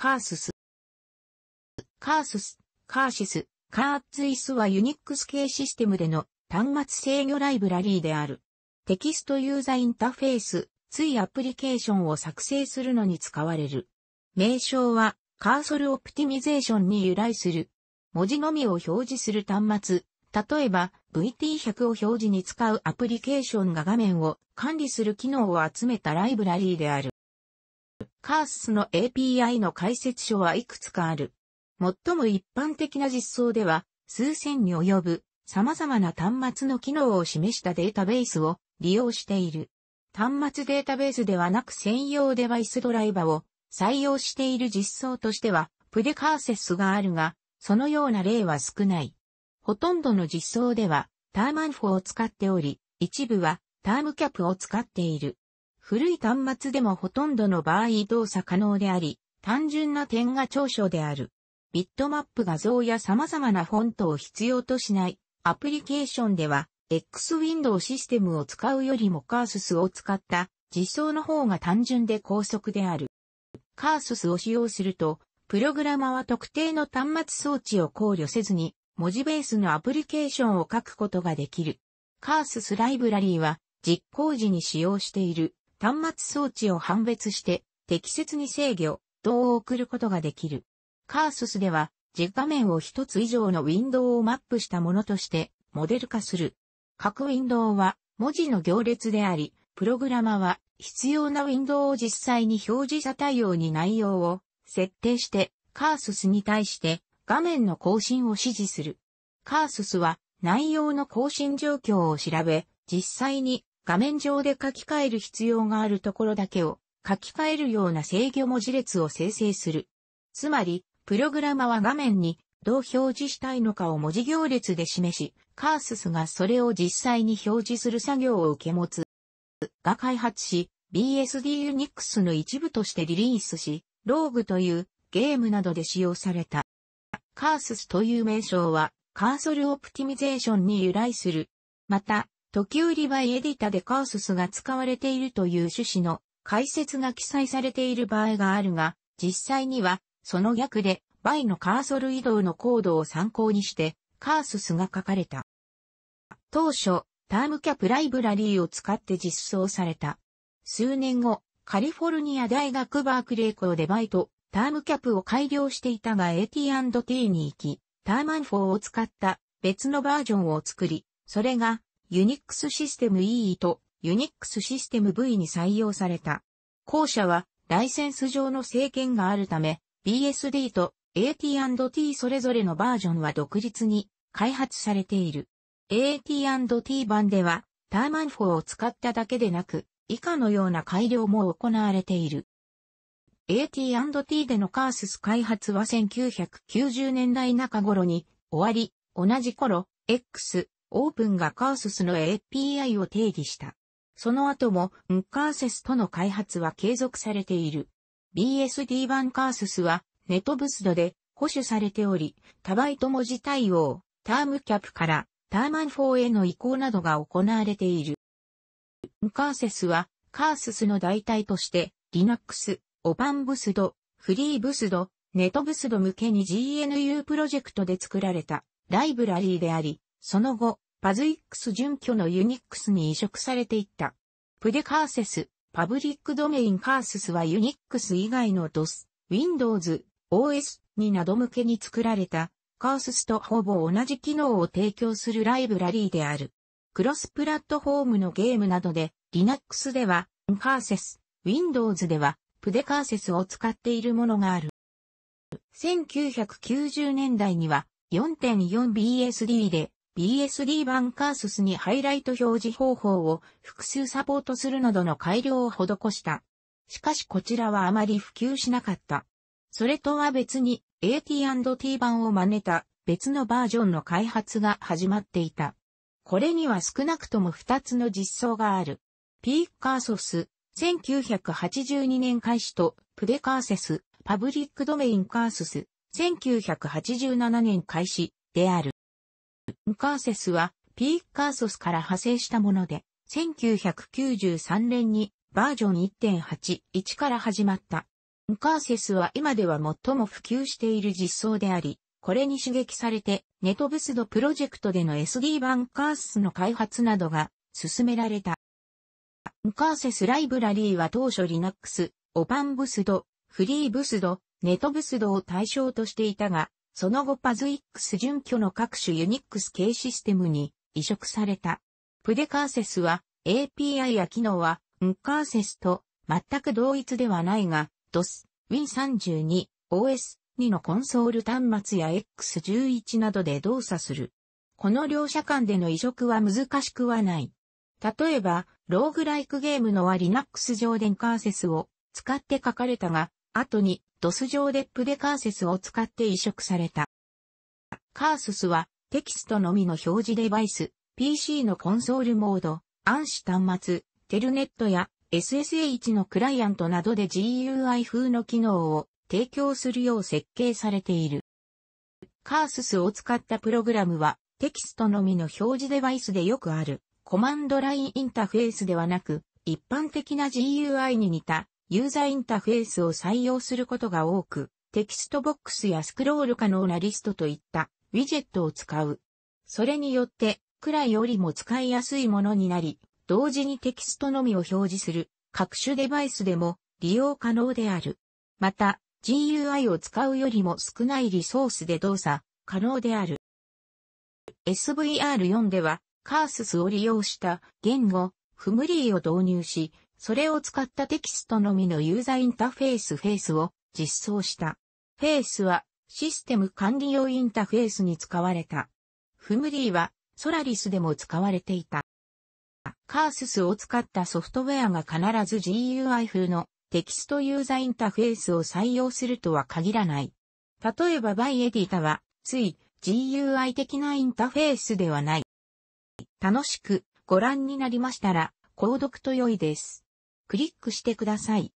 カースス。カースス、カーシス、カーツイスはユニックス系システムでの端末制御ライブラリーである。テキストユーザインターフェース、ついアプリケーションを作成するのに使われる。名称はカーソルオプティミゼーションに由来する。文字のみを表示する端末、例えば VT100 を表示に使うアプリケーションが画面を管理する機能を集めたライブラリーである。カースの API の解説書はいくつかある。最も一般的な実装では、数千に及ぶ様々な端末の機能を示したデータベースを利用している。端末データベースではなく専用デバイスドライバを採用している実装としては、プレカーセスがあるが、そのような例は少ない。ほとんどの実装では、ターマンフォを使っており、一部はタームキャップを使っている。古い端末でもほとんどの場合動作可能であり、単純な点が長所である。ビットマップ画像や様々なフォントを必要としないアプリケーションでは、X ウィンドウシステムを使うよりもカーススを使った実装の方が単純で高速である。カーススを使用すると、プログラマは特定の端末装置を考慮せずに、文字ベースのアプリケーションを書くことができる。カーススライブラリーは実行時に使用している端末装置を判別して適切に制御、動を送ることができる。カーソスでは、実画面を一つ以上のウィンドウをマップしたものとして、モデル化する。各ウィンドウは、文字の行列であり、プログラマは、必要なウィンドウを実際に表示者対応に内容を設定して、カーソスに対して画面の更新を指示する。カーソスは内容の更新状況を調べ、実際に画面上で書き換える必要があるところだけを書き換えるような制御文字列を生成する。つまり、プログラマは画面にどう表示したいのかを文字行列で示し、カーススがそれを実際に表示する作業を受け持つ。が開発し、BSD Unix の一部としてリリースし、ローグというゲームなどで使用された。カーススという名称はカーソルオプティミゼーションに由来する。また、時売りイエディタでカーススが使われているという趣旨の解説が記載されている場合があるが、実際には、その逆で、バイのカーソル移動のコードを参考にして、カーススが書かれた。当初、タームキャプライブラリーを使って実装された。数年後、カリフォルニア大学バークレー校でバイト、タームキャプを改良していたが AT&T に行き、ターマンフォーを使った別のバージョンを作り、それが Unix システム EE と Unix システム V に採用された。後者はライセンス上の制限があるため、BSD と AT&T それぞれのバージョンは独立に開発されている。AT&T 版ではターマンフォーを使っただけでなく、以下のような改良も行われている。AT&T でのカースス開発は1990年代中頃に終わり、同じ頃、X、オープンがカーセスの API を定義した。その後も、ンカーセスとの開発は継続されている。BSD 版カーセスは、ネットブスドで保守されており、多バイト文字対応、タームキャップから、ターマン4への移行などが行われている。ンカーセスは、カーセスの代替として、Linux、オパンブスド、フリーブスド、ネットブスド向けに GNU プロジェクトで作られたライブラリーであり、その後、パズイックス準拠のユニックスに移植されていった。プデカーセス、パブリックドメインカーセスはユニックス以外の DOS、Windows、OS になど向けに作られた、カーセスとほぼ同じ機能を提供するライブラリーである。クロスプラットフォームのゲームなどで、Linux では、カーセス、Windows では、プデカーセスを使っているものがある。1990年代には 4.4BSD で BSD 版カーススにハイライト表示方法を複数サポートするなどの改良を施した。しかしこちらはあまり普及しなかった。それとは別に AT&T 版を真似た別のバージョンの開発が始まっていた。これには少なくとも2つの実装がある。ピークカーソス、1982年開始と、プデカーセス、パブリックドメインカーソス、1987年開始である。ムカーセスは、ピーカーソスから派生したもので、1993年にバージョン1.81から始まった。ムカーセスは今では最も普及している実装であり、これに刺激されて、ネトブスドプロジェクトでの SD 版カースの開発などが進められた。ムカーセスライブラリーは当初 Linux、オパンブスド、フリーブスド、ネトブスドを対象としていたが、その後パズイックス準拠の各種ユニックス系システムに移植された。プデカーセスは API や機能はンカーセスと全く同一ではないが DOS、Win32、OS2 のコンソール端末や X11 などで動作する。この両者間での移植は難しくはない。例えば、ローグライクゲームのは Linux 上でンカーセスを使って書かれたが、後にドス上でプデカーセスを使って移植された。カーソスはテキストのみの表示デバイス、PC のコンソールモード、暗視端末、テルネットや SSH のクライアントなどで GUI 風の機能を提供するよう設計されている。カーセスを使ったプログラムはテキストのみの表示デバイスでよくあるコマンドラインインターフェースではなく一般的な GUI に似たユーザーインターフェースを採用することが多く、テキストボックスやスクロール可能なリストといったウィジェットを使う。それによって、クラよりも使いやすいものになり、同時にテキストのみを表示する各種デバイスでも利用可能である。また、GUI を使うよりも少ないリソースで動作可能である。SVR4 では、カーススを利用した言語、フムリーを導入し、それを使ったテキストのみのユーザインターフェースフェースを実装した。フェースはシステム管理用インターフェースに使われた。フムリーはソラリスでも使われていた。カーススを使ったソフトウェアが必ず GUI 風のテキストユーザインターフェースを採用するとは限らない。例えばバイエディタは、つい GUI 的なインターフェースではない。楽しくご覧になりましたら、購読と良いです。クリックしてください。